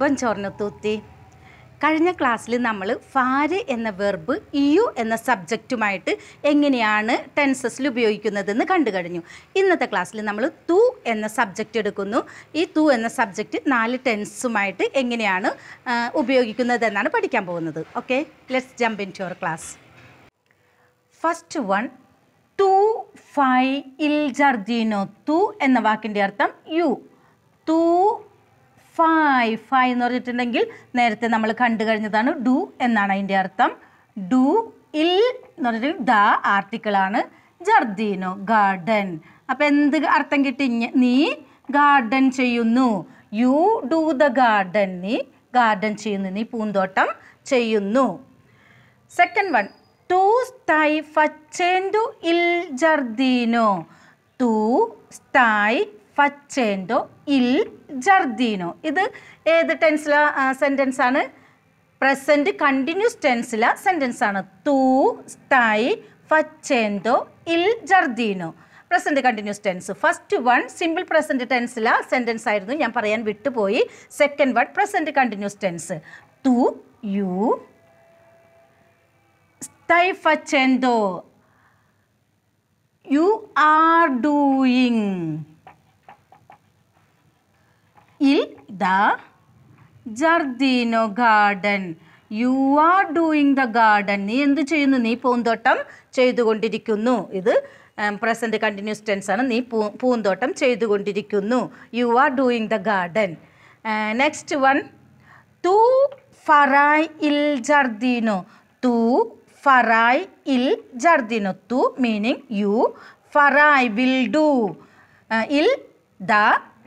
ബൊഞ്ചോർണ തൂത്തി കഴിഞ്ഞ ക്ലാസ്സിൽ നമ്മൾ ഫാര് എന്ന വെർബ് ഇയു എന്ന സബ്ജക്റ്റുമായിട്ട് എങ്ങനെയാണ് ടെൻസസിൽ ഉപയോഗിക്കുന്നതെന്ന് കണ്ടു കഴിഞ്ഞു ഇന്നത്തെ ക്ലാസ്സിൽ നമ്മൾ തു എന്ന സബ്ജക്റ്റ് എടുക്കുന്നു ഈ തു എന്ന സബ്ജക്റ്റ് നാല് ടെൻസുമായിട്ട് എങ്ങനെയാണ് ഉപയോഗിക്കുന്നതെന്നാണ് പഠിക്കാൻ പോകുന്നത് okay let's jump in to your class first one തു ഫൈ ഇൽ ജർദീനോ തു എന്ന വാക്കിൻ്റെ അർത്ഥം യു തു ഫൈ ഫൈ എന്ന് പറഞ്ഞിട്ടുണ്ടെങ്കിൽ നേരത്തെ നമ്മൾ കണ്ടു കഴിഞ്ഞതാണ് ഡു എന്നാണ് അതിൻ്റെ അർത്ഥം ഡു ഇൽ എന്ന് പറഞ്ഞിട്ട് ദ ആർട്ടിക്കിളാണ് ജർദീനോ ഗാർഡൻ അപ്പോൾ എന്ത് അർത്ഥം കിട്ടി നീ ഗാർഡൻ ചെയ്യുന്നു യു ഡു ദ ഗാർഡൻ നീ ഗാർഡൻ ചെയ്യുന്നു നീ പൂന്തോട്ടം ചെയ്യുന്നു സെക്കൻഡ് വൺ ടു സ്തായ് ടു ഇൽ ജർദീനോ ടു സ്തായ് ഫച്ചേൻഡോ ഇൽ ജർദീനോ ഇത് ഏത് ടെൻസില സെൻറ്റൻസ് ആണ് പ്രസൻറ്റ് കണ്ടിന്യൂസ് ടെൻസില സെൻറ്റൻസ് ആണ് തൂ സ്ഥായി ഫച്ചേൻഡോ ഇൽ ജർദീനോ present continuous tense first one simple present ടെൻസില സെൻറ്റൻസ് ആയിരുന്നു ഞാൻ പറയാൻ വിട്ടുപോയി second one present continuous tense തു യു സ്റ്റൈ ഫച്ചെൻഡോ യു ആർ ഡൂയിങ് ഇൽ ദ ജർദീനോ garden U are doing the garden നീ എന്ത് ചെയ്യുന്നു നീ പൂന്തോട്ടം ചെയ്തുകൊണ്ടിരിക്കുന്നു ഇത് പ്രസൻറ്റ് കണ്ടിന്യൂസ് ടെൻസാണ് നീ പൂ പൂന്തോട്ടം ചെയ്തുകൊണ്ടിരിക്കുന്നു you are doing the garden next one തു ഫറായ് ഇൽ ജർദീനോ തു ഫറായ് ഇൽ ജർദീനോ തു മീനിങ് യു ഫറായ് വിൽ ഡു ഇൽ ദ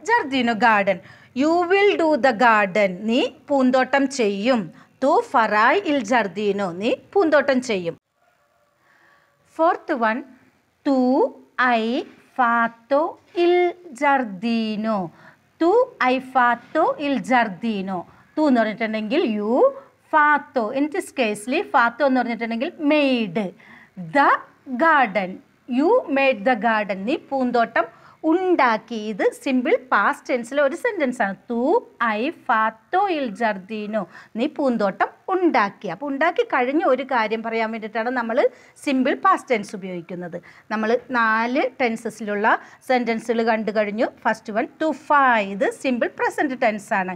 ജർദീനു garden you will do the garden നീ പൂന്തോട്ടം ചെയ്യും തു ഫറായ് ഇൽ ജർദീനു നീ പൂന്തോട്ടം ചെയ്യും ഫോർത്ത് വൺ തു ഐ ഫാത്തോ ഇൽ ജർദീനു തു ഐ ഫാത്തോ ഇൽ ജർദീനു തു എന്ന് പറഞ്ഞിട്ടുണ്ടെങ്കിൽ യു ഫാത്തോ ഇൻ ദിസ് കേസിൽ ഫാത്തോ എന്ന് പറഞ്ഞിട്ടുണ്ടെങ്കിൽ made the garden you made the garden നീ പൂന്തോട്ടം ഉണ്ടാക്കി ഇത് സിമ്പിൾ പാസ്റ്റ് ടെൻസിലെ ഒരു സെൻറ്റൻസ് ആണ് തൂ ഐ ഫാത്തോ ഇൽ ജർദീനോ നീ പൂന്തോട്ടം ഉണ്ടാക്കി അപ്പോൾ ഉണ്ടാക്കി കഴിഞ്ഞ ഒരു കാര്യം പറയാൻ വേണ്ടിയിട്ടാണ് നമ്മൾ സിമ്പിൾ പാസ്റ്റ് ടെൻസ് ഉപയോഗിക്കുന്നത് നമ്മൾ നാല് ടെൻസസിലുള്ള സെൻറ്റൻസുകൾ കണ്ടു കഴിഞ്ഞു ഫസ്റ്റ് വൺ തുഫ ഇത് സിമ്പിൾ പ്രസൻറ്റ് ടെൻസാണ്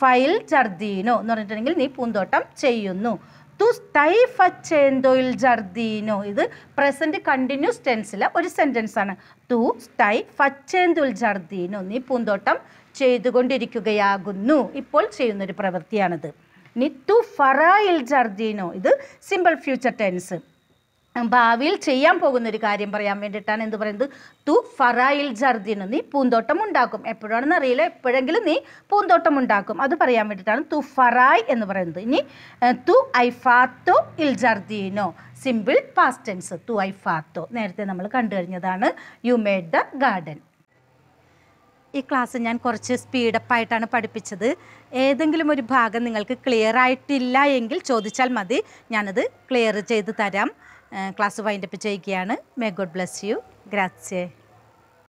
ഫൈൽ ജർദീനോ എന്ന് പറഞ്ഞിട്ടുണ്ടെങ്കിൽ നീ പൂന്തോട്ടം ചെയ്യുന്നു തു സ്തൈഫച്ചേന്തോയിൽ ജർദീനോ ഇത് പ്രസൻറ്റ് കണ്ടിന്യൂസ് ടെൻസിലെ ഒരു സെൻറ്റൻസ് ആണ് തു സ്തൈ ഫച്ചേന്തുൽ ജർദീനോ നീ പൂന്തോട്ടം ചെയ്തുകൊണ്ടിരിക്കുകയാകുന്നു ഇപ്പോൾ ചെയ്യുന്നൊരു പ്രവൃത്തിയാണിത് നിത്തു ഫറായിൽ ജർദീനോ ഇത് സിമ്പിൾ ഫ്യൂച്ചർ ടെൻസ് ഭാവിയിൽ ചെയ്യാൻ പോകുന്ന ഒരു കാര്യം പറയാൻ വേണ്ടിയിട്ടാണ് എന്ത് പറയുന്നത് തു ഫറായിൽ ജർദിന് നീ പൂന്തോട്ടം ഉണ്ടാക്കും എപ്പോഴാണെന്ന് അറിയില്ല എപ്പോഴെങ്കിലും നീ പൂന്തോട്ടം ഉണ്ടാക്കും അത് പറയാൻ വേണ്ടിയിട്ടാണ് തു ഫറായ് എന്ന് പറയുന്നത് ഇനി തു ഐഫാത്തോ ഇൽ ജർദീനോ സിമ്പിൾ പാസ്റ്റ് ടെൻസ് തു ഐഫാത്തോ നേരത്തെ നമ്മൾ കണ്ടു കഴിഞ്ഞതാണ് യു മേഡ് ദ ഗാർഡൻ ഈ ക്ലാസ് ഞാൻ കുറച്ച് സ്പീഡപ്പായിട്ടാണ് പഠിപ്പിച്ചത് ഏതെങ്കിലും ഒരു ഭാഗം നിങ്ങൾക്ക് ക്ലിയർ ആയിട്ടില്ല എങ്കിൽ ചോദിച്ചാൽ മതി ഞാനത് ക്ലിയർ ചെയ്ത് തരാം ക്ലാസ് വൈൻഡപ്പ് ചെയ്യുകയാണ് മേ ഗോഡ് ബ്ലെസ് യു ഗ്രാറ്റ്സേ